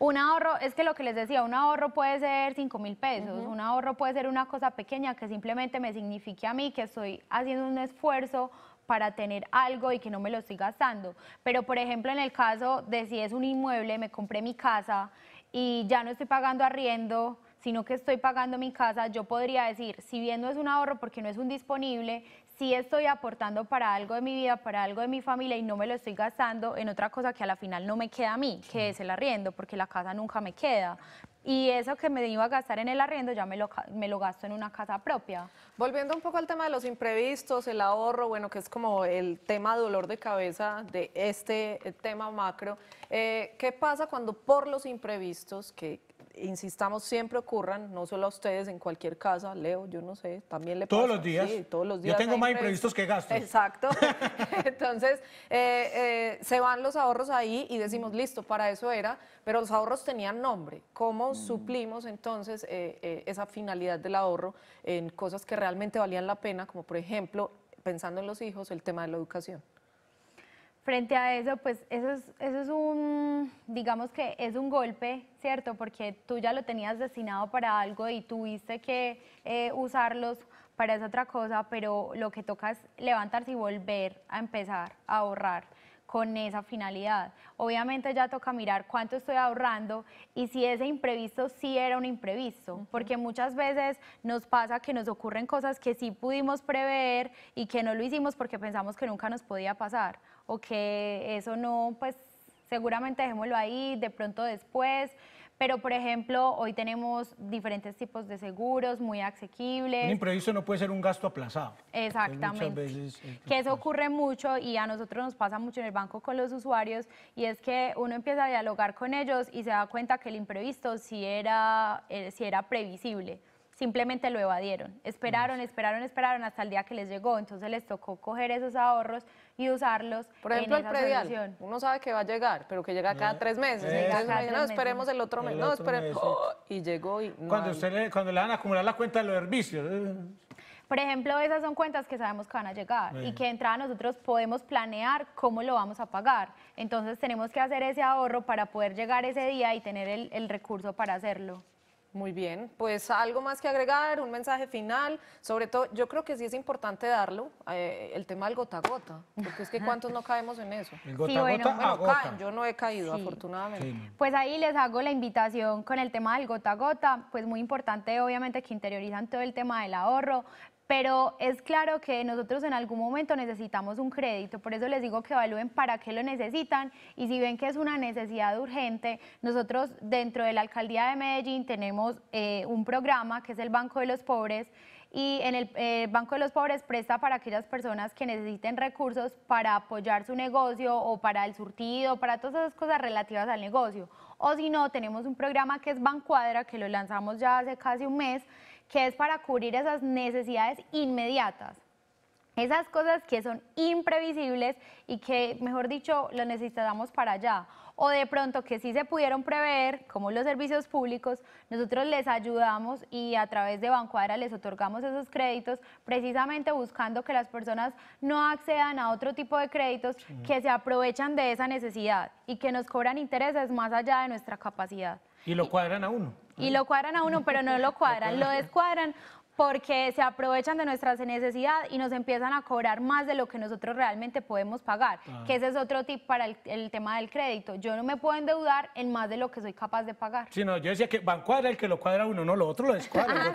Un ahorro, es que lo que les decía, un ahorro puede ser 5 mil pesos, un ahorro puede ser una cosa pequeña que simplemente me signifique a mí que estoy haciendo un esfuerzo para tener algo y que no me lo estoy gastando. Pero, por ejemplo, en el caso de si es un inmueble, me compré mi casa y ya no estoy pagando arriendo, sino que estoy pagando mi casa, yo podría decir, si bien no es un ahorro porque no es un disponible, si estoy aportando para algo de mi vida, para algo de mi familia y no me lo estoy gastando en otra cosa que a la final no me queda a mí, que es el arriendo, porque la casa nunca me queda. Y eso que me iba a gastar en el arriendo ya me lo, gasto en una casa propia. Volviendo un poco al tema de los imprevistos, el ahorro, bueno, que es como el tema dolor de cabeza de este eh, tema macro, eh, ¿qué pasa cuando por los imprevistos, que insistamos, siempre ocurran, no solo a ustedes, en cualquier casa, Leo, yo no sé, también le Todos pasa. los días. todos los días. Yo tengo más imprevistos que gastos. Exacto. Entonces, eh, eh, se van los ahorros ahí y decimos, listo, para eso era, pero los ahorros tenían nombre. ¿Cómo mm. suplimos entonces eh, esa finalidad del ahorro en cosas que realmente valían la pena, como por ejemplo, pensando en los hijos, el tema de la educación? Frente a eso, pues eso es, un, digamos que es un golpe, ¿cierto? Porque tú ya lo tenías destinado para algo y tuviste que eh, usarlos para esa otra cosa, pero lo que toca es levantarse y volver a empezar a ahorrar con esa finalidad. Obviamente ya toca mirar cuánto estoy ahorrando y si ese imprevisto sí era un imprevisto, porque muchas veces nos pasa que nos ocurren cosas que sí pudimos prever y que no lo hicimos porque pensamos que nunca nos podía pasar o que eso no, pues seguramente dejémoslo ahí, de pronto después. Pero, por ejemplo, hoy tenemos diferentes tipos de seguros muy asequibles. Un imprevisto no puede ser un gasto aplazado. Exactamente. que eso ocurre mucho y a nosotros nos pasa mucho en el banco con los usuarios y es que uno empieza a dialogar con ellos y se da cuenta que el imprevisto era, eh, sí era previsible simplemente lo evadieron. Esperaron, esperaron, esperaron hasta el día que les llegó. Entonces les tocó coger esos ahorros y usarlos. Por ejemplo, el predial. Uno sabe que va a llegar, pero que llega cada tres meses. Eh, no, esperemos el otro mes. no, esperemos. ¡Oh! y llegó y. cuando, le, cuando le van a acumular la cuenta de los servicios. Eh. Por ejemplo, esas son cuentas que sabemos que van a llegar y que de entrada nosotros podemos planear cómo lo vamos a pagar. Entonces tenemos que hacer ese ahorro para poder llegar ese día y tener el recurso para hacerlo. Muy bien, pues algo más que agregar, un mensaje final, sobre todo yo creo que sí es importante darlo, eh, el tema del gota a gota, porque es que cuántos no caemos en eso. El gota gota yo no he caído afortunadamente. Pues ahí les hago la invitación con el tema del gota a gota, pues muy importante obviamente que interiorizan todo el tema del ahorro, pero es claro que nosotros en algún momento necesitamos un crédito, por eso les digo que evalúen para qué lo necesitan y si ven que es una necesidad urgente, nosotros dentro de la Alcaldía de Medellín tenemos eh, un programa que es el Banco de los Pobres y en el eh, Banco de los Pobres presta para aquellas personas que necesiten recursos para apoyar su negocio o para el surtido, para todas esas cosas relativas al negocio. O si no, tenemos un programa que es Bancuadra, que lo lanzamos ya hace casi un mes, que es para cubrir esas necesidades inmediatas. Esas cosas que son imprevisibles y que, mejor dicho, lo necesitamos para allá. O de pronto que sí se pudieron prever, como los servicios públicos, nosotros les ayudamos y a través de ARA les otorgamos esos créditos, precisamente buscando que las personas no accedan a otro tipo de créditos que se aprovechan de esa necesidad y que nos cobran intereses más allá de nuestra capacidad. Y lo cuadran a uno. Y lo cuadran a uno, pero no lo cuadran, lo descuadran porque se aprovechan de nuestra necesidad y nos empiezan a cobrar más de lo que nosotros realmente podemos pagar, que ah. ese es otro tip para el, tema del crédito. Yo no me puedo endeudar en más de lo que soy capaz de pagar. Sí, yo decía que van cuadra el que lo cuadra uno, no, lo otro lo descuadra.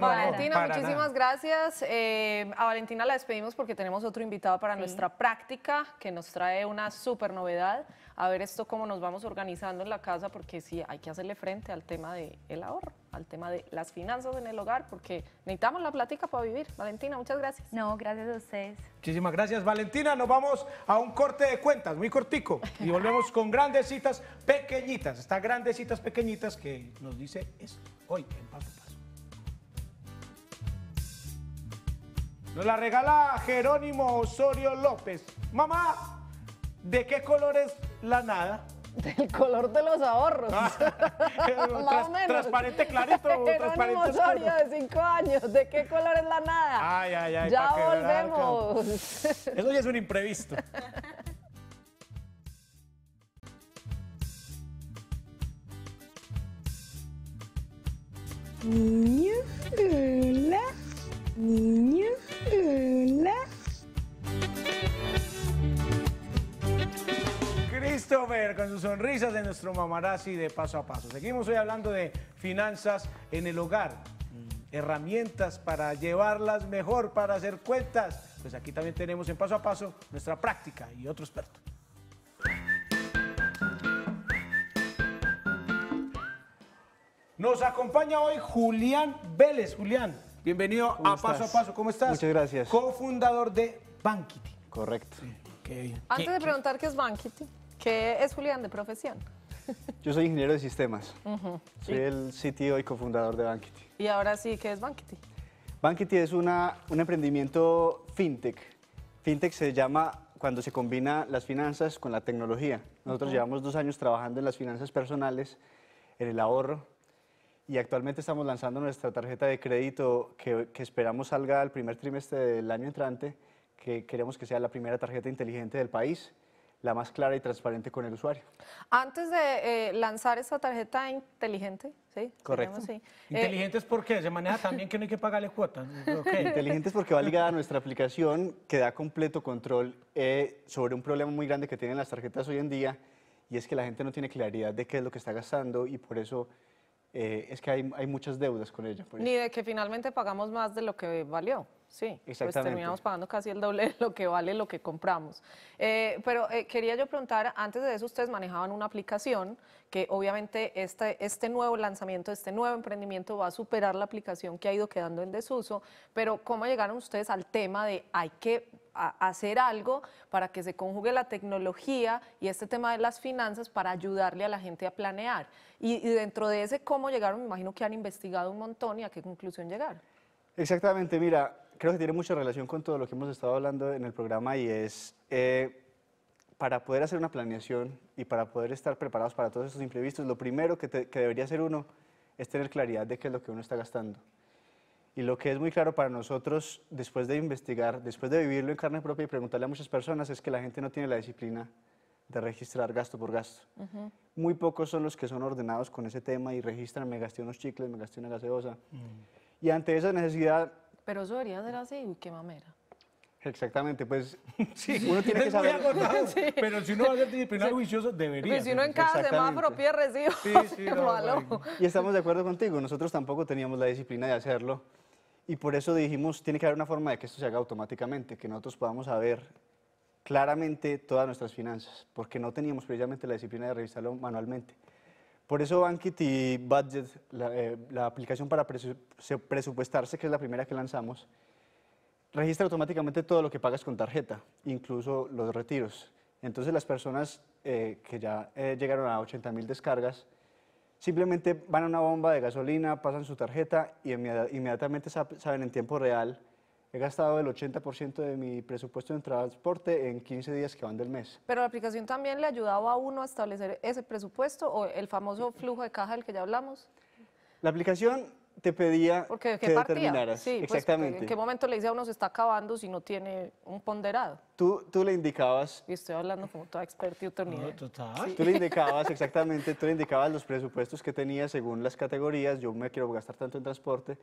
Valentina, muchísimas gracias. Eh, a Valentina la despedimos porque tenemos otro invitado para nuestra práctica que nos trae una súper novedad a ver esto cómo nos vamos organizando en la casa, porque sí, hay que hacerle frente al tema del ahorro, al tema de las finanzas en el hogar, porque necesitamos la plática para vivir. Valentina, muchas gracias. No, gracias a ustedes. Muchísimas gracias, Valentina. Nos vamos a un corte de cuentas, muy cortico, y volvemos con grandes citas pequeñitas, estas grandes citas pequeñitas que nos dice esto hoy en Paso Paso. Nos la regala Jerónimo Osorio López. Mamá, ¿de qué colores la nada. Del color de los ahorros. Ah, eh, Más o menos. Transparente clarito. transparente de cinco años. ¿De qué color es la nada? Ay, ay, ay. Ya volvemos. Eso ya es un imprevisto. Niño, hola. con sus sonrisas de nuestro mamarazzi de paso a paso. Seguimos hoy hablando de finanzas en el hogar, mm. herramientas para llevarlas mejor, para hacer cuentas. Pues aquí también tenemos en paso a paso nuestra práctica y otro experto. Nos acompaña hoy Julián Vélez. Julián, bienvenido a Paso a Paso. ¿Cómo estás? Muchas gracias. Cofundador de Bankity. Correcto. Antes de preguntar qué es Bankity. ¿Qué es Julián de profesión? Yo soy ingeniero de sistemas. Soy el CTO y cofundador de Bankity. ¿Y ahora sí qué es Bankity? Bankity es un emprendimiento fintech. Fintech se llama cuando se combina las finanzas con la tecnología. Nosotros llevamos dos años trabajando en las finanzas personales, en el ahorro, y actualmente estamos lanzando nuestra tarjeta de crédito que, que esperamos salga el primer trimestre del año entrante, que queremos que sea la primera tarjeta inteligente del país la más clara y transparente con el usuario. Antes de eh, lanzar esa tarjeta inteligente, ¿sí? Correcto. Eh, ¿Inteligentes porque Se maneja también que no hay que pagarle cuotas. Inteligente Inteligentes porque va ligada a nuestra aplicación que da completo control eh, sobre un problema muy grande que tienen las tarjetas hoy en día y es que la gente no tiene claridad de qué es lo que está gastando y por eso es que hay, hay muchas deudas con ella. Pues. Ni de que finalmente pagamos más de lo que valió. Sí, pues Exactamente. pues terminamos pagando casi el doble de lo que vale lo que compramos. Eh, pero eh, quería yo preguntar, antes de eso ustedes manejaban una aplicación que obviamente este, este nuevo lanzamiento, este nuevo emprendimiento va a superar la aplicación que ha ido quedando en desuso, pero ¿cómo llegaron ustedes al tema de hay que hacer algo para que se conjugue la tecnología y este tema de las finanzas para ayudarle a la gente a planear? Y, y dentro de ese cómo llegaron, me imagino que han investigado un montón y a qué conclusión llegaron. Exactamente, mira, creo que tiene mucha relación con todo lo que hemos estado hablando en el programa y es eh, para poder hacer una planeación y para poder estar preparados para todos esos imprevistos, lo primero que, debería hacer uno es tener claridad de qué es lo que uno está gastando. Y lo que es muy claro para nosotros, después de investigar, después de vivirlo en carne propia y preguntarle a muchas personas, es que la gente no tiene la disciplina de registrar gasto por gasto. Muy pocos son los que son ordenados con ese tema y registran, me gasté unos chicles, me gasté una gaseosa. Mm. Y ante esa necesidad pero eso debería ser así, qué mamera. Exactamente, pues sí, uno tiene que saber. Pero si uno va a ser debería. Pues si uno en cada más propia recibo, sí, sí, Y estamos de acuerdo contigo, nosotros tampoco teníamos la disciplina de hacerlo. Y por eso dijimos, tiene que haber una forma de que esto se haga automáticamente, que nosotros podamos saber claramente todas nuestras finanzas, porque no teníamos precisamente la disciplina de revisarlo manualmente. Por eso y Budget, la, eh, aplicación para presupuestarse, que es la primera que lanzamos, registra automáticamente todo lo que pagas con tarjeta, incluso los retiros. Entonces las personas eh, que ya eh, llegaron a 80 mil descargas, simplemente van a una bomba de gasolina, pasan su tarjeta y inmediatamente saben en tiempo real He gastado el 80% de mi presupuesto en transporte en 15 días que van del mes. Pero la aplicación también le ayudaba a uno a establecer ese presupuesto o el famoso flujo de caja del que ya hablamos. La aplicación te pedía porque, que partía? determinaras. Sí, pues, exactamente. ¿En qué momento le dice a uno se está acabando si no tiene un ponderado? Tú, tú le indicabas... Y estoy hablando como toda experta y no, total. Tú le indicabas, exactamente, tú le indicabas los presupuestos que tenía según las categorías. Yo me quiero gastar tanto en transporte.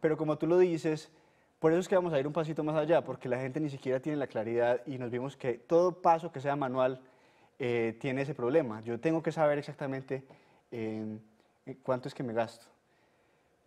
Pero como tú lo dices, por eso es que vamos a ir un pasito más allá, porque la gente ni siquiera tiene la claridad y nos vimos que todo paso que sea manual eh, tiene ese problema. Yo tengo que saber exactamente eh, cuánto es que me gasto.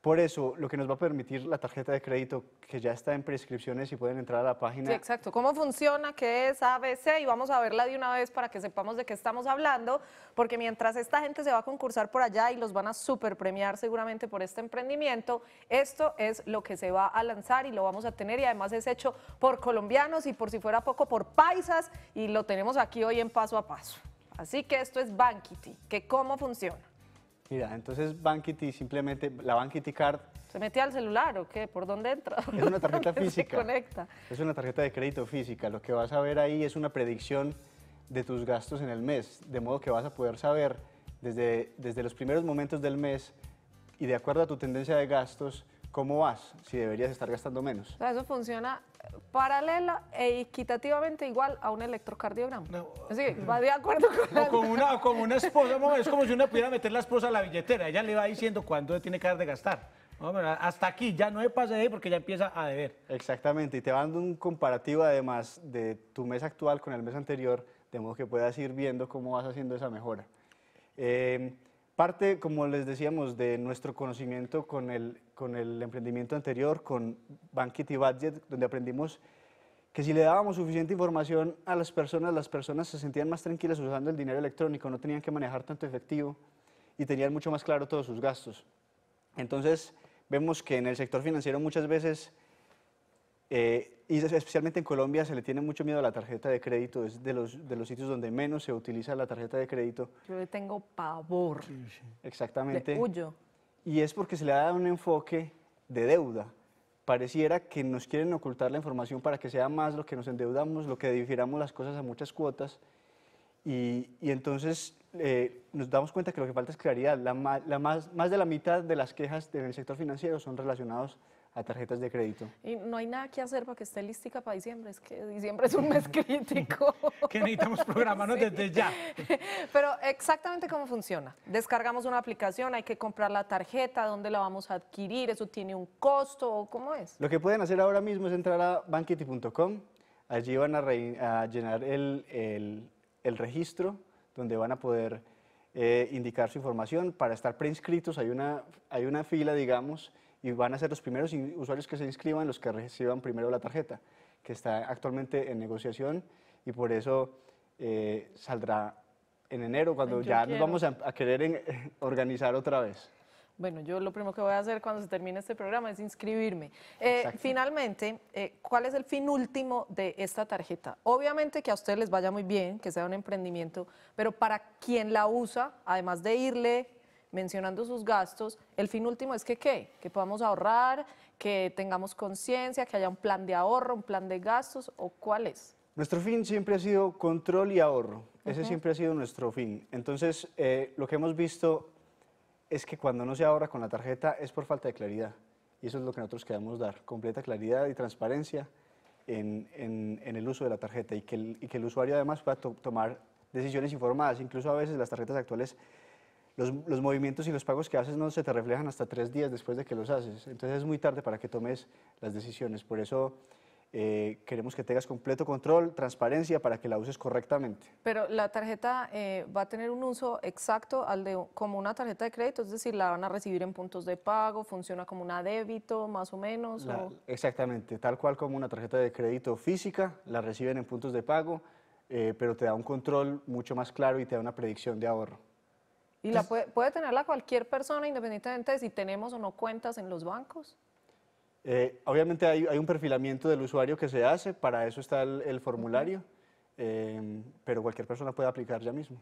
Por eso, lo que nos va a permitir la tarjeta de crédito, que ya está en prescripciones y pueden entrar a la página. exacto. ¿Cómo funciona? ¿Qué es ABC? Y vamos a verla de una vez para que sepamos de qué estamos hablando, porque mientras esta gente se va a concursar por allá y los van a super premiar seguramente por este emprendimiento, esto es lo que se va a lanzar y lo vamos a tener. Y además es hecho por colombianos y por si fuera poco, por paisas. Y lo tenemos aquí hoy en paso a paso. Así que esto es Bankity, que cómo funciona. Mira, entonces Bankity simplemente, la Bankity Card... ¿Se metía al celular o qué? ¿Por dónde entra? Es una tarjeta física. Se conecta? Es una tarjeta de crédito física. Lo que vas a ver ahí es una predicción de tus gastos en el mes, de modo que vas a poder saber desde, desde los primeros momentos del mes y de acuerdo a tu tendencia de gastos, ¿Cómo vas? Si deberías estar gastando menos. O sea, eso funciona eh, paralelo e equitativamente igual a un electrocardiograma. Sí, Así va de acuerdo con la... como una con una esposa, es como si una pudiera meter la esposa a la billetera, ella le va diciendo cuándo tiene que dar de gastar. hasta aquí, ya no he pase de porque ya empieza a deber. Exactamente, y te va dando un comparativo además de tu mes actual con el mes anterior, de modo que puedas ir viendo cómo vas haciendo esa mejora. Eh, parte, como les decíamos, de nuestro conocimiento con el con el emprendimiento anterior, con y Budget, donde aprendimos que si le dábamos suficiente información a las personas, las personas se sentían más tranquilas usando el dinero electrónico, no tenían que manejar tanto efectivo y tenían mucho más claro todos sus gastos. Entonces, vemos que en el sector financiero muchas veces, eh, y especialmente en Colombia, se le tiene mucho miedo a la tarjeta de crédito, es de los, de los sitios donde menos se utiliza la tarjeta de crédito. Yo le tengo pavor. Exactamente. Le huyo y es porque se le ha dado un enfoque de deuda. Pareciera que nos quieren ocultar la información para que sea más lo que nos endeudamos, lo que difiramos las cosas a muchas cuotas. Y, y entonces eh, nos damos cuenta que lo que falta es claridad. La, la más, más de la mitad de las quejas en el sector financiero son relacionados a tarjetas de crédito. Y no hay nada que hacer para que esté lística para diciembre, es que diciembre es un mes crítico. que necesitamos programarnos desde ya. Pero exactamente cómo funciona. Descargamos una aplicación, hay que comprar la tarjeta, dónde la vamos a adquirir, eso tiene un costo, ¿cómo es? Lo que pueden hacer ahora mismo es entrar a banquity.com, allí van a, a llenar el, el, registro, donde van a poder eh, indicar su información. Para estar preinscritos hay una, hay una fila, digamos, y van a ser los primeros usuarios que se inscriban los que reciban primero la tarjeta, que está actualmente en negociación y por eso eh, saldrá en enero, cuando ya nos vamos a, querer organizar otra vez. Bueno, yo lo primero que voy a hacer cuando se termine este programa es inscribirme. Eh, finalmente, eh, ¿cuál es el fin último de esta tarjeta? Obviamente que a ustedes les vaya muy bien, que sea un emprendimiento, pero para quien la usa, además de irle mencionando sus gastos, el fin último es que qué, que podamos ahorrar, que tengamos conciencia, que haya un plan de ahorro, un plan de gastos o cuál es. Nuestro fin siempre ha sido control y ahorro, ese siempre ha sido nuestro fin. Entonces, eh, lo que hemos visto es que cuando no se ahorra con la tarjeta es por falta de claridad. Y eso es lo que nosotros queremos dar, completa claridad y transparencia en, el uso de la tarjeta y que el, usuario además pueda tomar decisiones informadas. Incluso a veces las tarjetas actuales los, movimientos y los pagos que haces no se te reflejan hasta tres días después de que los haces. Entonces es muy tarde para que tomes las decisiones. Por eso eh, queremos que tengas completo control, transparencia para que la uses correctamente. Pero la tarjeta eh, va a tener un uso exacto al de, como una tarjeta de crédito, es decir, la van a recibir en puntos de pago, funciona como una débito más o menos. Exactamente, tal cual como una tarjeta de crédito física, la reciben en puntos de pago, eh, pero te da un control mucho más claro y te da una predicción de ahorro. ¿Y la puede, puede, tenerla cualquier persona independientemente de si tenemos o no cuentas en los bancos? Eh, obviamente hay, un perfilamiento del usuario que se hace, para eso está el, formulario, eh, pero cualquier persona puede aplicar ya mismo.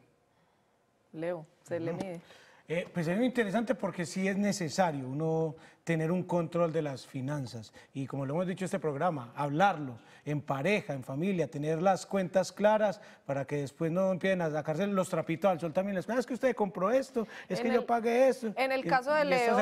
Leo, se le mide. Eh, pues es interesante porque sí es necesario uno tener un control de las finanzas y como lo hemos dicho en este programa, hablarlo en pareja, en familia, tener las cuentas claras para que después no empiecen a sacarse los trapitos al sol también. Les, ah, es que usted compró esto, es que yo pagué esto. En el caso de Leo,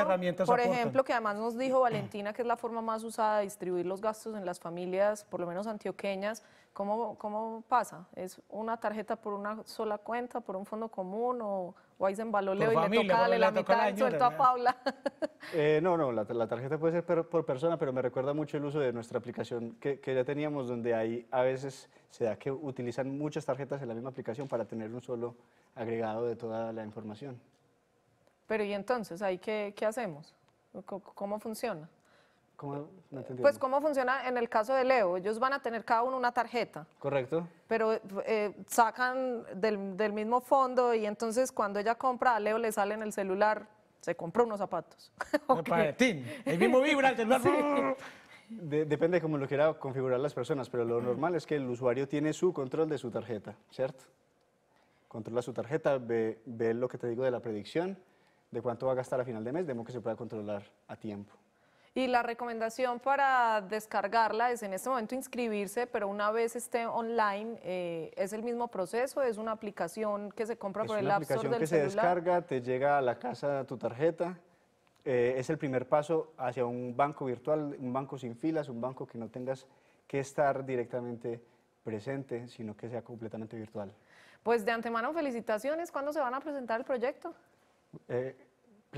por ejemplo, que además nos dijo Valentina que es la forma más usada de distribuir los gastos en las familias, por lo menos antioqueñas, ¿Cómo, pasa? ¿Es una tarjeta por una sola cuenta, por un fondo común o, ahí y le toca darle la, mitad y a Paula? Eh, no, no, la, tarjeta puede ser por persona, pero me recuerda mucho el uso de nuestra aplicación que, que, ya teníamos, donde ahí a veces se da que utilizan muchas tarjetas en la misma aplicación para tener un solo agregado de toda la información. Pero ¿y entonces ahí qué hacemos? ¿Cómo funciona? ¿Cómo? Eh, pues cómo funciona en el caso de Leo, ellos van a tener cada uno una tarjeta. Correcto. Pero eh, sacan del, mismo fondo y entonces cuando ella compra a Leo le sale en el celular, se compró unos zapatos. el mismo el depende de cómo lo quiera configurar las personas, pero lo normal es que el usuario tiene su control de su tarjeta, ¿cierto? Controla su tarjeta, ve, ve lo que te digo de la predicción, de cuánto va a gastar a final de mes, de modo que se pueda controlar a tiempo. Y la recomendación para descargarla es en este momento inscribirse, pero una vez esté online, eh, ¿es el mismo proceso? ¿Es una aplicación que se compra por el App Store del celular? Es una aplicación que se descarga, te llega a la casa tu tarjeta. Eh, es el primer paso hacia un banco virtual, un banco sin filas, un banco que no tengas que estar directamente presente, sino que sea completamente virtual. Pues de antemano, felicitaciones. ¿Cuándo se van a presentar el proyecto? Eh,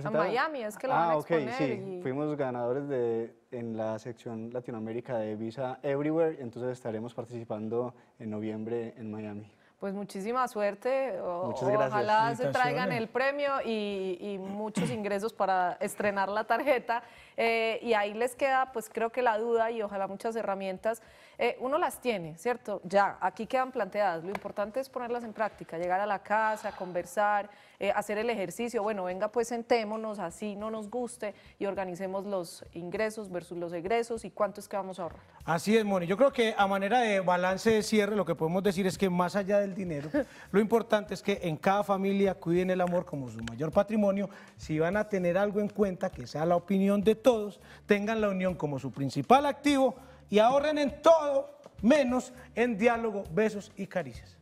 a Miami, es que la ah, van a exponer. Fuimos ganadores de, en la sección Latinoamérica de Visa Everywhere, entonces estaremos participando en noviembre en Miami. Pues muchísima suerte. Ojalá se traigan el premio y, muchos ingresos para estrenar la tarjeta. Eh, y ahí les queda, pues creo que la duda y ojalá muchas herramientas eh, uno las tiene, ¿cierto? Ya, aquí quedan planteadas. Lo importante es ponerlas en práctica, llegar a la casa, conversar, eh, hacer el ejercicio. Bueno, venga, pues sentémonos, así no nos guste y organicemos los ingresos versus los egresos y cuánto es que vamos a ahorrar. Así es, Moni. Yo creo que a manera de balance de cierre, lo que podemos decir es que más allá del dinero, lo importante es que en cada familia cuiden el amor como su mayor patrimonio. Si van a tener algo en cuenta, que sea la opinión de todos, tengan la unión como su principal activo y ahorren en todo menos en diálogo, besos y caricias.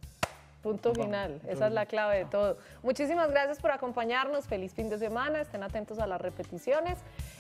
Punto final. Esa es la clave de todo. Muchísimas gracias por acompañarnos. Feliz fin de semana. Estén atentos a las repeticiones.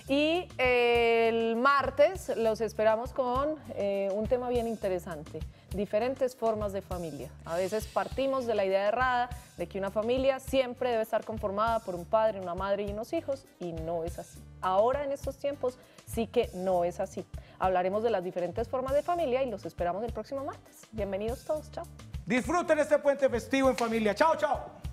Y eh, el martes los esperamos con eh, un tema bien interesante. Diferentes formas de familia. A veces partimos de la idea errada de que una familia siempre debe estar conformada por un padre, una madre y unos hijos. Y no es así. Ahora en estos tiempos sí que no es así. Hablaremos de las diferentes formas de familia y los esperamos el próximo martes. Bienvenidos todos, chao. Disfruten este puente festivo en familia. Chao, chao.